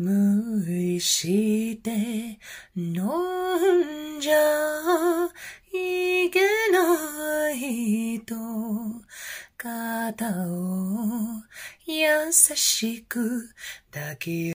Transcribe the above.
無意して飲んじゃいけないと肩を優しく抱き